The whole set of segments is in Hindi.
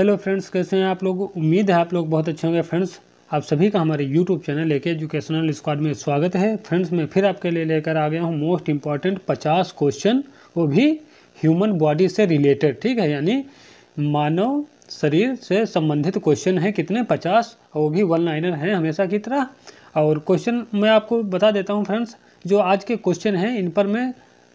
हेलो फ्रेंड्स कैसे हैं आप लोग उम्मीद है आप लोग बहुत अच्छे होंगे फ्रेंड्स आप सभी का हमारे यूट्यूब चैनल एक एजुकेशनल स्क्वाड में स्वागत है फ्रेंड्स मैं फिर आपके लिए लेकर आ गया हूँ मोस्ट इम्पॉर्टेंट पचास क्वेश्चन वो भी ह्यूमन बॉडी से रिलेटेड ठीक है यानी मानव शरीर से संबंधित क्वेश्चन हैं कितने पचास वो भी वन लाइनर हैं हमेशा की तरह और क्वेश्चन मैं आपको बता देता हूँ फ्रेंड्स जो आज के क्वेश्चन हैं इन पर मैं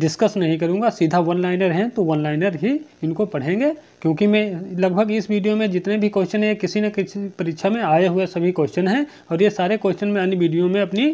डिस्कस नहीं करूँगा सीधा वन लाइनर हैं तो वन लाइनर ही इनको पढ़ेंगे क्योंकि मैं लगभग इस वीडियो में जितने भी क्वेश्चन हैं किसी न किसी परीक्षा में आए हुए सभी क्वेश्चन हैं और ये सारे क्वेश्चन मैं अन्य वीडियो में अपनी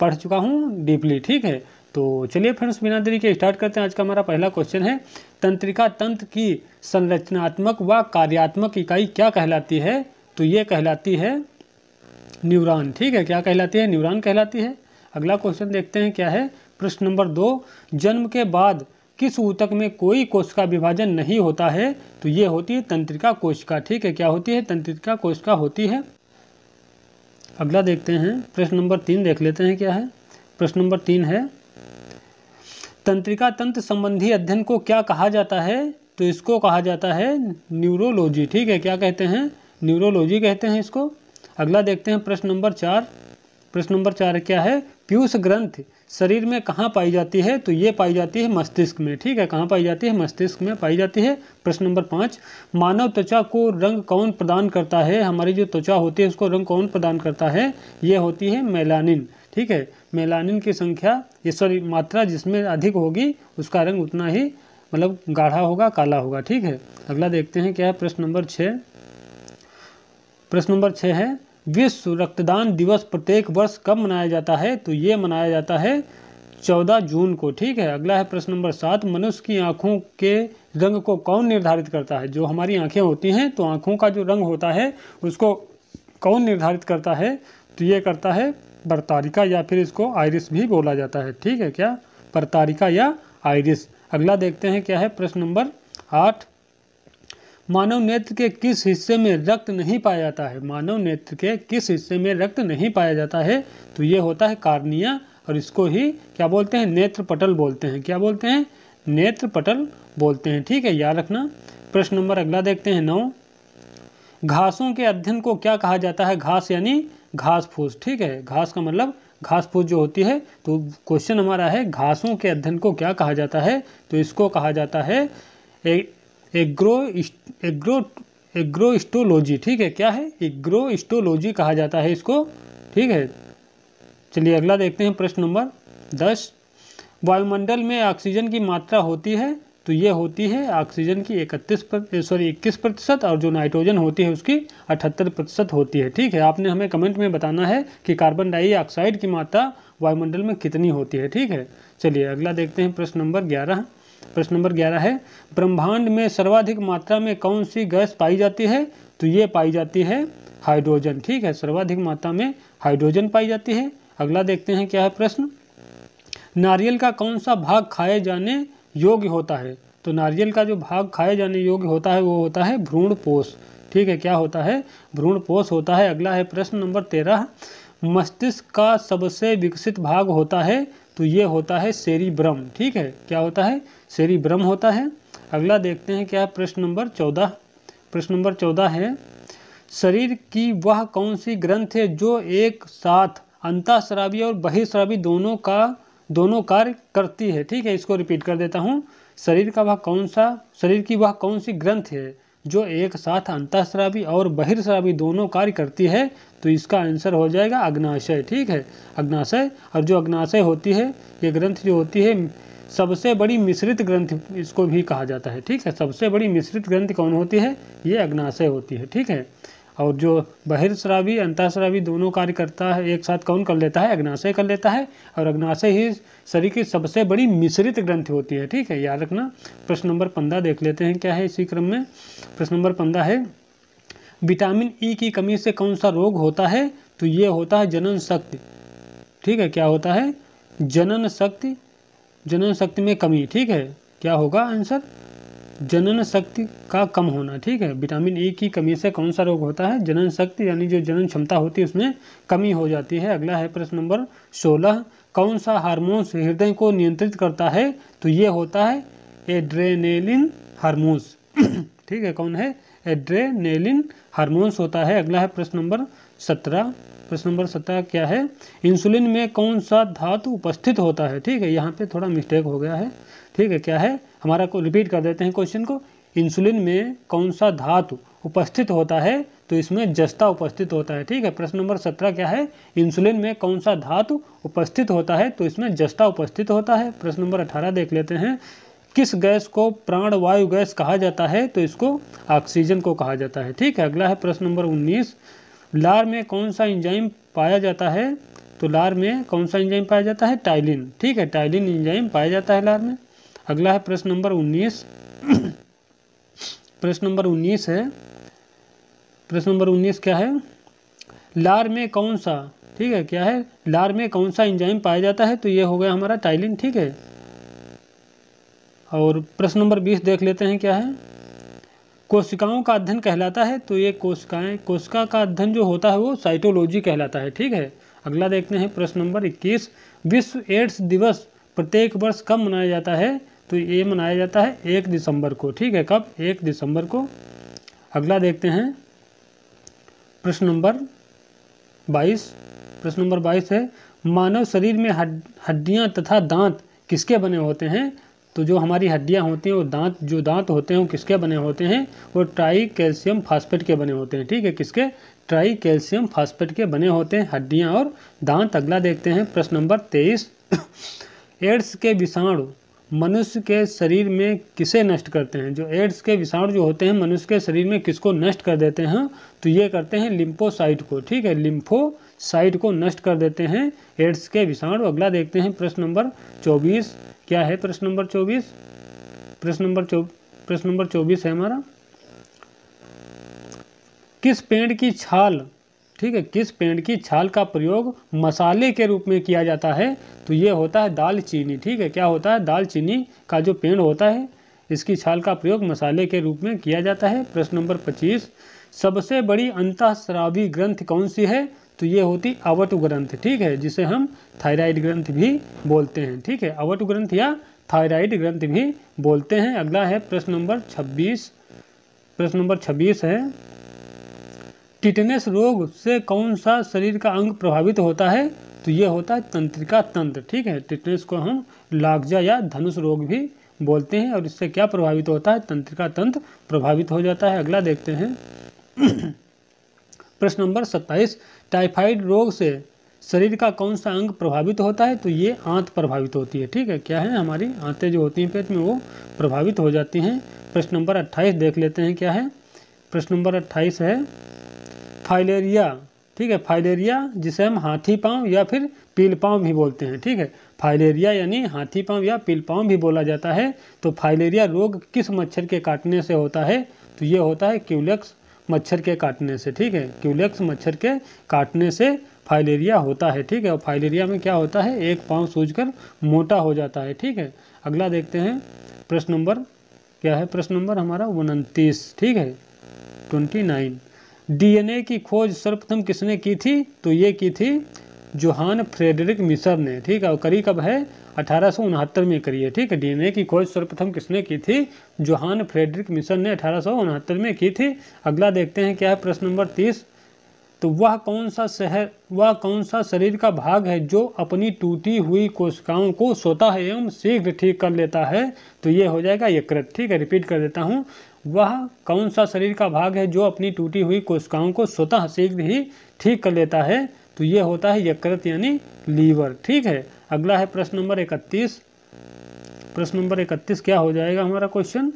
पढ़ चुका हूँ डीपली ठीक है तो चलिए फ्रेंड्स बिना देरी के स्टार्ट करते हैं आज का हमारा पहला क्वेश्चन है तंत्रिका तंत्र की संरचनात्मक व कार्यात्मक इकाई क्या कहलाती है तो ये कहलाती है न्यूरॉन ठीक है क्या कहलाती है न्यूरॉन कहलाती है अगला क्वेश्चन देखते हैं क्या है प्रश्न नंबर दो जन्म के बाद किस ऊतक में कोई कोशिका विभाजन नहीं होता है तो ये होती है तंत्रिका कोशिका ठीक है क्या होती है तंत्रिका कोशिका होती है अगला देखते हैं प्रश्न नंबर तीन देख लेते हैं क्या है प्रश्न नंबर तीन है तंत्रिका तंत्र संबंधी अध्ययन को क्या कहा जाता है तो इसको कहा जाता है न्यूरोलॉजी ठीक है क्या कहते हैं न्यूरोलॉजी कहते हैं इसको अगला देखते हैं प्रश्न नंबर चार प्रश्न नंबर चार क्या है पीयूष ग्रंथ शरीर में कहाँ पाई जाती है तो ये पाई जाती है मस्तिष्क में ठीक है कहाँ पाई जाती है मस्तिष्क में पाई जाती है प्रश्न नंबर पाँच मानव त्वचा को रंग कौन प्रदान करता है हमारी जो त्वचा होती है उसको रंग कौन प्रदान करता है ये होती है मेलानिन ठीक है मेलानिन की संख्या ये सॉरी मात्रा जिसमें अधिक होगी उसका रंग उतना ही मतलब गाढ़ा होगा काला होगा ठीक है अगला देखते हैं क्या है प्रश्न नंबर छः प्रश्न नंबर छः है विश्व रक्तदान दिवस प्रत्येक वर्ष कब मनाया जाता है तो ये मनाया जाता है चौदह जून को ठीक है अगला है प्रश्न नंबर सात मनुष्य की आँखों के रंग को कौन निर्धारित करता है जो हमारी आँखें होती हैं तो आँखों का जो रंग होता है उसको कौन निर्धारित करता है तो ये करता है बर्तारिका या फिर इसको आयरिस भी बोला जाता है ठीक है क्या बर्तारिका या आयरिस अगला देखते हैं क्या है प्रश्न नंबर आठ मानव नेत्र के किस हिस्से में रक्त नहीं पाया जाता है मानव नेत्र के किस हिस्से में रक्त नहीं पाया जाता है तो ये होता है कार्निया और इसको ही क्या बोलते हैं नेत्र पटल बोलते हैं क्या बोलते हैं नेत्र पटल बोलते हैं ठीक है याद रखना प्रश्न नंबर अगला देखते हैं नौ घासों के अध्ययन को क्या कहा जाता है घास यानी घास फूस ठीक है घास का मतलब घास फूस जो होती है तो क्वेश्चन हमारा है घासों के अध्ययन को क्या कहा जाता है तो इसको कहा जाता है एग्रो एग्रो एग्रोस्टोलॉजी ठीक है क्या है एग्रोस्टोलॉजी कहा जाता है इसको ठीक है चलिए अगला देखते हैं प्रश्न नंबर दस वायुमंडल में ऑक्सीजन की मात्रा होती है तो ये होती है ऑक्सीजन की इकतीस सॉरी इक्कीस प्रतिशत और जो नाइट्रोजन होती है उसकी अठहत्तर प्रतिशत होती है ठीक है आपने हमें कमेंट में बताना है कि कार्बन डाइऑक्साइड की मात्रा वायुमंडल में कितनी होती है ठीक है चलिए अगला देखते हैं प्रश्न नंबर ग्यारह प्रश्न नंबर ग्यारह है ब्रह्मांड में सर्वाधिक मात्रा में कौन सी गैस पाई जाती है तो ये पाई जाती है हाइड्रोजन ठीक है सर्वाधिक मात्रा में हाइड्रोजन पाई जाती है अगला देखते हैं क्या है प्रश्न नारियल का कौन सा भाग खाए जाने योग्य होता है तो नारियल का जो भाग खाए जाने योग्य होता है वो होता है भ्रूण पोष ठीक है क्या होता है भ्रूण पोष होता है अगला है प्रश्न नंबर तेरह मस्तिष्क का सबसे विकसित भाग होता है तो ये होता है ब्रह्म ठीक है क्या होता है ब्रह्म होता है अगला देखते हैं क्या प्रश्न नंबर चौदह प्रश्न नंबर चौदह है शरीर की वह कौन सी ग्रंथ है जो एक साथ अंताश्रावी और बहिश्रावी दोनों का दोनों कार्य करती है ठीक है इसको रिपीट कर देता हूँ शरीर का वह कौन सा शरीर की वह कौन सी ग्रंथ है जो एक साथ अंतःस्रावी और बहिर्श्रावी दोनों कार्य करती है तो इसका आंसर हो जाएगा अग्नाशय ठीक है अग्नाशय और जो अग्नाशय होती है ये ग्रंथ जो होती है सबसे बड़ी मिश्रित ग्रंथ इसको भी कहा जाता है ठीक है सबसे बड़ी मिश्रित ग्रंथ कौन होती है ये अग्नाशय होती है ठीक है और जो बहिर्श्रावी अंतःश्रावी दोनों कार्य करता है एक साथ कौन कर लेता है अग्नाशय कर लेता है और अग्नाशय ही शरीर की सबसे बड़ी मिश्रित ग्रंथि होती है ठीक है याद रखना प्रश्न नंबर पंद्रह देख लेते हैं क्या है इसी क्रम में प्रश्न नंबर पंद्रह है विटामिन ई e की कमी से कौन सा रोग होता है तो ये होता है जनन शक्ति ठीक है क्या होता है जनन शक्ति जनन शक्ति में कमी ठीक है क्या होगा आंसर जनन शक्ति का कम होना ठीक है विटामिन ए की कमी से कौन सा रोग होता है जनन शक्ति यानी जो जनन क्षमता होती है उसमें कमी हो जाती है अगला है प्रश्न नंबर सोलह कौन सा हार्मोन्स हृदय को नियंत्रित करता है तो ये होता है एड्रेनेलिन हार्मोन्स ठीक है कौन है एड्रेनेलिन हार्मोन्स होता है अगला है प्रश्न नंबर सत्रह प्रश्न नंबर सत्रह क्या है इंसुलिन में कौन सा धातु उपस्थित होता है ठीक है यहाँ पे थोड़ा मिस्टेक हो गया है ठीक है क्या है हमारा को रिपीट कर देते हैं क्वेश्चन को इंसुलिन में कौन सा धातु उपस्थित होता है तो इसमें जस्ता उपस्थित होता है ठीक है प्रश्न नंबर सत्रह क्या है इंसुलिन में कौन सा धातु उपस्थित होता है तो इसमें जस्ता उपस्थित होता है प्रश्न नंबर अठारह देख लेते हैं किस गैस को प्राणवायु गैस कहा जाता है तो इसको ऑक्सीजन को कहा जाता है ठीक है अगला है प्रश्न नंबर उन्नीस लार में कौन सा इंजाइम पाया जाता है तो लार में कौन सा इंजाइम पाया जाता है टाइलिन ठीक है टाइलिन इंजाइम पाया जाता है लार में अगला है प्रश्न नंबर उन्नीस प्रश्न नंबर उन्नीस है प्रश्न नंबर उन्नीस क्या है लार में कौन सा ठीक है क्या है लार में कौन सा इंजाइम पाया जाता है तो ये हो गया हमारा टाइलिन ठीक है और प्रश्न नंबर बीस देख लेते हैं क्या है कोशिकाओं का अध्ययन कहलाता है तो ये कोशिकाएं कोशिका का अध्ययन जो होता है वो साइटोलॉजी कहलाता है ठीक है अगला देखते हैं प्रश्न नंबर इक्कीस विश्व एड्स दिवस प्रत्येक वर्ष कब मनाया जाता है तो ये मनाया जाता है एक दिसंबर को ठीक है कब एक दिसंबर को अगला देखते हैं प्रश्न नंबर बाईस प्रश्न नंबर बाईस है मानव शरीर में हड्डियां हड्डियाँ तथा दांत किसके बने होते हैं तो जो हमारी हड्डियाँ होती हैं वो दांत जो दांत होते हैं वो किसके बने होते हैं वो ट्राई कैल्शियम फास्फेट के बने होते हैं ठीक है किसके ट्राई कैल्शियम फास्फेट के बने होते हैं हड्डियाँ और दांत अगला देखते हैं प्रश्न नंबर तेईस एड्स के विषाणु मनुष्य के शरीर में किसे नष्ट करते हैं जो एड्स के विषाणु जो होते हैं मनुष्य के शरीर में किसको नष्ट कर देते हैं तो ये करते हैं लिम्फोसाइट को ठीक है लिम्फोसाइट को नष्ट कर देते हैं एड्स के विषाणु अगला देखते हैं प्रश्न नंबर चौबीस क्या है प्रश्न नंबर चौबीस प्रश्न नंबर प्रश्न नंबर चौबीस है हमारा किस पेड़ की छाल ठीक है किस पेड़ की छाल का प्रयोग मसाले के रूप में किया जाता है तो ये होता है दालचीनी ठीक है क्या होता है दालचीनी का जो पेड़ होता है इसकी छाल का प्रयोग मसाले के रूप में किया जाता है प्रश्न नंबर पच्चीस सबसे बड़ी अंतःस्रावी ग्रंथ कौन सी है तो ये होती अवट ग्रंथ ठीक है जिसे हम थायराइड ग्रंथ भी बोलते हैं ठीक है अवट ग्रंथ या थायराइड ग्रंथ भी बोलते हैं अगला है प्रश्न नंबर छब्बीस प्रश्न नंबर छब्बीस है टिटनेस रोग से कौन सा शरीर का अंग प्रभावित होता है तो ये होता है तंत्रिका तंत्र ठीक है टिटनेस को हम लागजा या धनुष रोग भी बोलते हैं और इससे क्या प्रभावित होता है तंत्रिका तंत्र प्रभावित हो जाता है अगला देखते हैं प्रश्न नंबर सत्ताईस टाइफाइड रोग से शरीर का कौन सा अंग प्रभावित होता है तो ये आंत प्रभावित होती है ठीक है क्या है हमारी आंतें जो होती हैं पेट में वो प्रभावित हो जाती हैं प्रश्न नंबर अट्ठाईस देख लेते हैं क्या है प्रश्न नंबर अट्ठाईस है फाइलेरिया ठीक है फाइलेरिया जिसे हम हाथी पाँव या फिर पील पाँव भी बोलते हैं ठीक है फाइलेरिया यानी हाथी पाँव या पील पाँव भी बोला जाता है तो फाइलेरिया रोग किस मच्छर के काटने से होता है तो ये होता है क्यूलेक्स मच्छर के काटने से ठीक है क्यूलेक्स मच्छर के काटने से फाइलेरिया होता है ठीक है और फाइलेरिया में क्या होता है एक पाँव सूझ मोटा हो जाता है ठीक है अगला देखते हैं प्रश्न नंबर क्या है प्रश्न नंबर हमारा उनतीस ठीक है ट्वेंटी नाइन डीएनए की खोज सर्वप्रथम किसने की थी तो ये की थी जोहान फ्रेडरिक मिसर ने ठीक है और करी कब है अठारह में करी है ठीक है डीएनए की खोज सर्वप्रथम किसने की थी जोहान फ्रेडरिक मिसर ने अठारह में की थी अगला देखते हैं क्या है प्रश्न नंबर तीस तो वह कौन सा शहर वह कौन सा शरीर का भाग है जो अपनी टूटी हुई कोशिकाओं को सोता है एवं शीघ्र ठीक कर लेता है तो ये हो जाएगा यकृत ठीक है रिपीट कर देता हूँ वह कौन सा शरीर का भाग है जो अपनी टूटी हुई कोशिकाओं को स्वतः शीघ्र ही ठीक कर लेता है तो ये होता है यकृत यानी लीवर ठीक है अगला है प्रश्न नंबर इकतीस प्रश्न नंबर इकतीस क्या हो जाएगा हमारा क्वेश्चन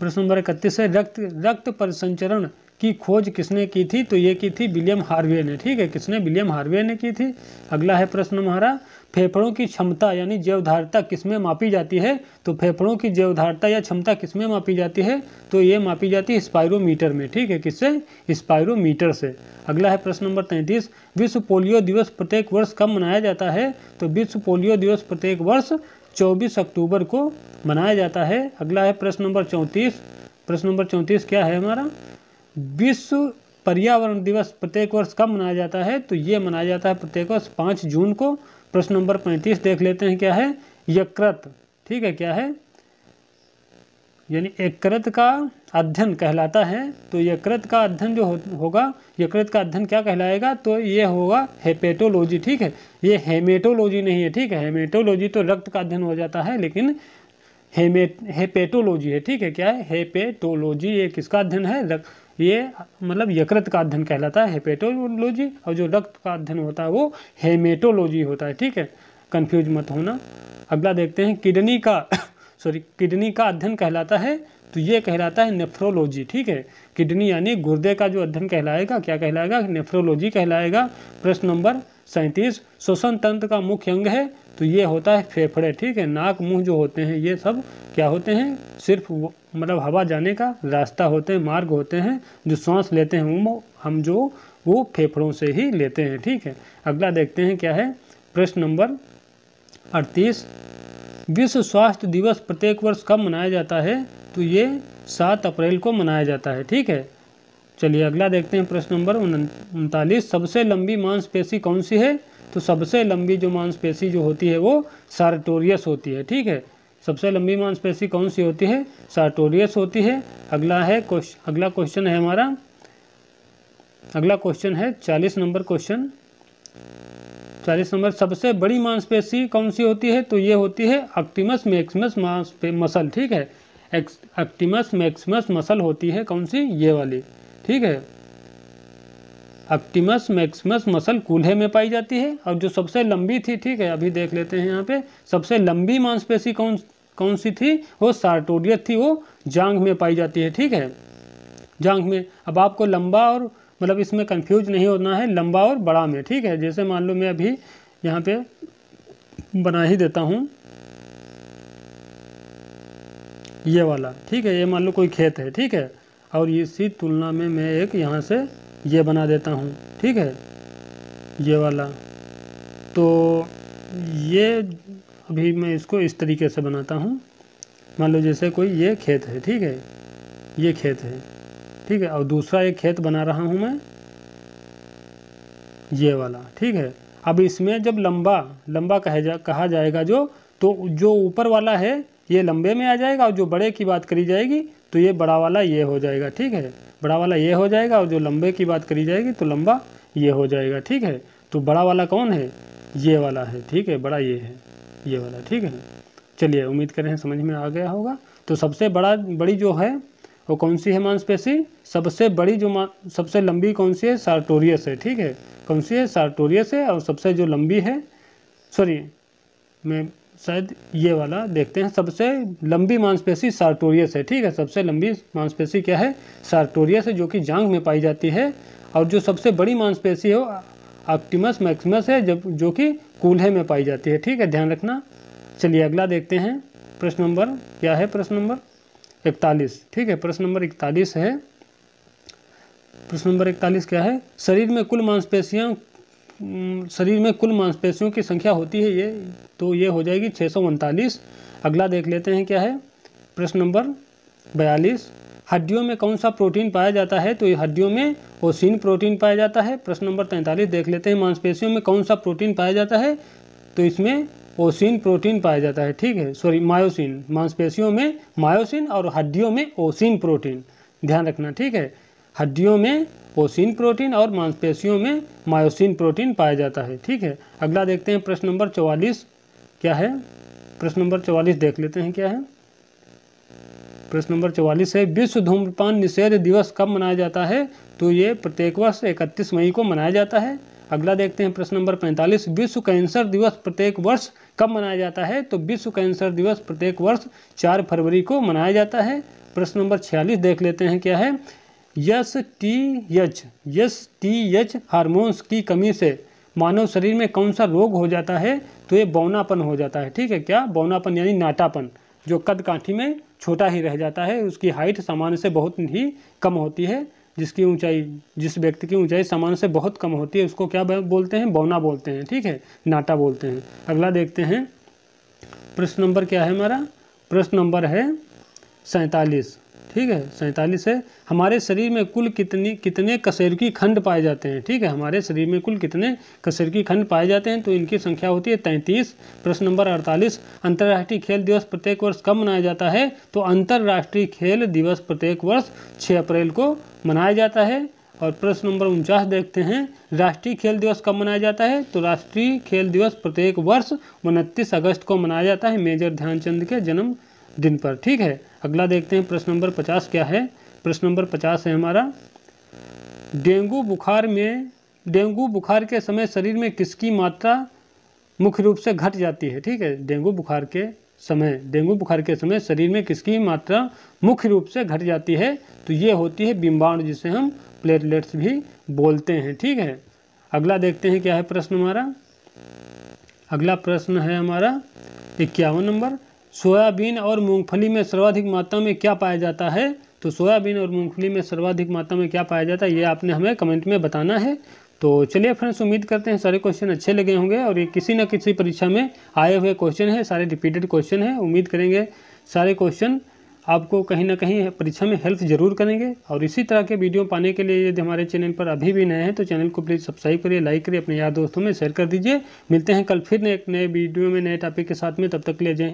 प्रश्न नंबर इकतीस है रक्त रक्त परिसंचरण की खोज किसने की थी तो ये की थी विलियम हार्वे ने ठीक है किसने विलियम हार्वे ने की थी अगला है प्रश्न हमारा फेफड़ों की क्षमता यानी जैवधारता किसमें मापी जाती है तो फेफड़ों की जैवधारता या क्षमता किसमें मापी जाती है तो ये मापी जाती है स्पायरोमीटर में ठीक है किससे स्पायरोमीटर से अगला है प्रश्न नंबर तैंतीस विश्व पोलियो दिवस प्रत्येक वर्ष कब मनाया जाता है तो विश्व पोलियो दिवस प्रत्येक वर्ष चौबीस अक्टूबर को मनाया जाता है अगला है प्रश्न नंबर चौंतीस प्रश्न नंबर चौंतीस क्या है हमारा विश्व पर्यावरण दिवस प्रत्येक वर्ष कब मनाया जाता है तो ये मनाया जाता है प्रत्येक वर्ष पाँच जून को प्रश्न नंबर पैंतीस देख लेते हैं क्या है यकृत ठीक है क्या है यानी यकृत का अध्ययन कहलाता है तो यकृत का अध्ययन जो हो, होगा यकृत का अध्ययन क्या कहलाएगा तो ये होगा हेपेटोलॉजी ठीक है ये हेमेटोलॉजी नहीं है ठीक है हेमेटोलॉजी तो रक्त का अध्ययन हो जाता है लेकिन हेमे हेपेटोलॉजी है ठीक है क्या है हेपेटोलॉजी ये किसका अध्ययन है रक्त ये मतलब यकृत का अध्ययन कहलाता है हेपेटोलॉजी और जो रक्त का अध्ययन होता है वो हेमेटोलॉजी होता है ठीक है कन्फ्यूज मत होना अगला देखते हैं किडनी का सॉरी किडनी का अध्ययन कहलाता है तो ये कहलाता है नेफ्रोलॉजी ठीक है किडनी यानी गुर्दे का जो अध्ययन कहलाएगा क्या कहलाएगा नेफ्रोलॉजी कहलाएगा प्रश्न नंबर सैंतीस श्वसन तंत्र का मुख्य अंग है तो ये होता है फेफड़े ठीक है नाक मुंह जो होते हैं ये सब क्या होते हैं सिर्फ मतलब हवा जाने का रास्ता होते हैं मार्ग होते हैं जो सांस लेते हैं वो हम जो वो फेफड़ों से ही लेते हैं ठीक है अगला देखते हैं क्या है प्रश्न नंबर अड़तीस विश्व स्वास्थ्य दिवस प्रत्येक वर्ष कब मनाया जाता है तो ये सात अप्रैल को मनाया जाता है ठीक है चलिए अगला देखते हैं प्रश्न नंबर उनतालीस सबसे लंबी मांसपेशी कौन सी है तो सबसे लंबी जो मांसपेशी जो होती है वो सार्टोरियस होती है ठीक है सबसे लंबी मांसपेशी कौन सी होती है सार्टोरियस होती है अगला है क्वेश्चन अगला क्वेश्चन है हमारा अगला क्वेश्चन है चालीस नंबर क्वेश्चन चालीस नंबर सबसे बड़ी मांसपेशी कौन सी होती है तो ये होती है अक्टिमस मैक्सिमस मांस मसल ठीक है एक्टिमस मैक्सिमस मसल होती है कौन सी ये वाली ठीक है अपटिमस मैक्सिमस मसल कूल्हे में पाई जाती है और जो सबसे लंबी थी ठीक है अभी देख लेते हैं यहाँ पे सबसे लंबी मांसपेशी कौन कौन सी थी वो सार्टोडियत थी वो जांग में पाई जाती है ठीक है जांग में अब आपको लंबा और मतलब इसमें कंफ्यूज नहीं होना है लंबा और बड़ा में ठीक है जैसे मान लो मैं अभी यहाँ पे बना ही देता हूँ ये वाला ठीक है ये मान लो कोई खेत है ठीक है और इसी तुलना में मैं एक यहाँ से ये बना देता हूँ ठीक है ये वाला तो ये अभी मैं इसको इस तरीके से बनाता हूँ मान लो जैसे कोई ये खेत है ठीक है ये खेत है ठीक है और दूसरा एक खेत बना रहा हूँ मैं ये वाला ठीक है अब इसमें जब लंबा लंबा कहे जा कहा जाएगा जो तो जो ऊपर वाला है ये लंबे में आ जाएगा और जो बड़े की बात करी जाएगी तो ये बड़ा वाला ये हो जाएगा ठीक है बड़ा वाला ये हो जाएगा और जो लंबे की बात करी जाएगी तो लंबा ये हो जाएगा ठीक है तो बड़ा वाला कौन है ये वाला है ठीक है बड़ा ये है ये वाला ठीक है चलिए उम्मीद करें समझ में आ गया होगा तो सबसे बड़ा बड़ी जो है वो कौन सी है मांसपेशी सबसे बड़ी जो सबसे लंबी कौन सी है सार्टोरियस है ठीक है कौन सी है सार्टोरियस है और सबसे जो लंबी है सॉरी मैं शायद ये वाला देखते हैं सबसे लंबी मांसपेशी सार्टोरियस है ठीक है सबसे लंबी मांसपेशी क्या है सार्टोरियस है जो कि जांग में पाई जाती है और जो सबसे बड़ी मांसपेशी है वो ऑप्टिमस मैक्सिमस है जब जो कि कूल्हे में पाई जाती है ठीक है ध्यान रखना चलिए अगला देखते हैं प्रश्न नंबर क्या है प्रश्न नंबर इकतालीस ठीक है प्रश्न नंबर इकतालीस है प्रश्न नंबर इकतालीस क्या है शरीर में कुल मांसपेशियां शरीर में कुल मांसपेशियों की संख्या होती है ये तो ये हो जाएगी छः अगला देख लेते हैं क्या है प्रश्न नंबर बयालीस हड्डियों में कौन सा प्रोटीन पाया जाता है तो ये हड्डियों में ओसिन प्रोटीन पाया जाता है प्रश्न नंबर तैंतालीस देख लेते हैं मांसपेशियों में कौन सा प्रोटीन पाया जाता है तो इसमें ओसिन प्रोटीन पाया जाता है ठीक है सॉरी मायोसिन मांसपेशियों में मायोसिन और हड्डियों में ओसिन प्रोटीन ध्यान रखना ठीक है हड्डियों में ओसिन प्रोटीन और मांसपेशियों में मायोसिन प्रोटीन पाया जाता है ठीक है अगला देखते हैं प्रश्न नंबर चौवालीस क्या है प्रश्न नंबर चौवालीस देख लेते हैं क्या है प्रश्न नंबर चौवालीस है विश्व धूम्रपान निषेध दिवस कब मनाया जाता है तो ये प्रत्येक वर्ष इकतीस मई को मनाया जाता है अगला देखते हैं प्रश्न नंबर पैंतालीस विश्व कैंसर दिवस प्रत्येक वर्ष कब मनाया जाता है तो विश्व कैंसर दिवस प्रत्येक वर्ष चार फरवरी को मनाया जाता है प्रश्न नंबर छियालीस देख लेते हैं क्या है S T H S T H hormones की कमी से मानव शरीर में कौन सा रोग हो जाता है तो ये बौनापन हो जाता है ठीक है क्या बौनापन यानी नाटापन जो कद काठी में छोटा ही रह जाता है उसकी हाइट सामान्य से बहुत ही कम होती है जिसकी ऊंचाई जिस व्यक्ति की ऊंचाई सामान्य से बहुत कम होती है उसको क्या बोलते हैं बौना बोलते हैं ठीक है नाटा बोलते हैं अगला देखते हैं प्रश्न नंबर क्या है हमारा प्रश्न नंबर है सैंतालीस ठीक है सैंतालीस है हमारे शरीर में कुल कितनी कितने कसेरकी खंड पाए जाते हैं ठीक है हमारे शरीर में कुल कितने कसेरकी खंड पाए जाते हैं तो इनकी संख्या होती है तैंतीस प्रश्न नंबर अड़तालीस अंतर्राष्ट्रीय खेल दिवस प्रत्येक वर्ष कब मनाया जाता है तो अंतर्राष्ट्रीय खेल दिवस प्रत्येक वर्ष छः अप्रैल को मनाया जाता है और प्रश्न नंबर उनचास देखते हैं राष्ट्रीय खेल दिवस कब मनाया जाता है तो राष्ट्रीय खेल दिवस प्रत्येक वर्ष उनतीस अगस्त को मनाया जाता है मेजर ध्यानचंद के जन्म दिन पर ठीक है अगला देखते हैं प्रश्न नंबर पचास क्या है प्रश्न नंबर पचास है हमारा डेंगू बुखार में डेंगू बुखार के समय शरीर में किसकी मात्रा मुख्य रूप से घट जाती है ठीक है डेंगू बुखार के समय डेंगू बुखार के समय शरीर में किसकी मात्रा मुख्य रूप से घट जाती है तो ये होती है बिम्बाण जिसे हम प्लेटलेट्स भी बोलते हैं ठीक है अगला देखते हैं क्या है प्रश्न हमारा अगला प्रश्न है हमारा इक्यावन नंबर सोयाबीन और मूंगफली में सर्वाधिक मात्रा में क्या पाया जाता है तो सोयाबीन और मूंगफली में सर्वाधिक मात्रा में क्या पाया जाता है ये आपने हमें कमेंट में बताना है तो चलिए फ्रेंड्स उम्मीद करते हैं सारे क्वेश्चन अच्छे लगे होंगे और ये किसी न किसी परीक्षा में आए हुए क्वेश्चन है सारे रिपीटेड क्वेश्चन हैं उम्मीद करेंगे सारे क्वेश्चन आपको कहीं ना कहीं परीक्षा में हेल्प जरूर करेंगे और इसी तरह के वीडियो पाने के लिए यदि हमारे चैनल पर अभी भी नए हैं तो चैनल को प्लीज़ सब्सक्राइब करिए लाइक करिए अपने यार दोस्तों में शेयर कर दीजिए मिलते हैं कल फिर एक नए वीडियो में नए टॉपिक के साथ में तब तक ले जाएँ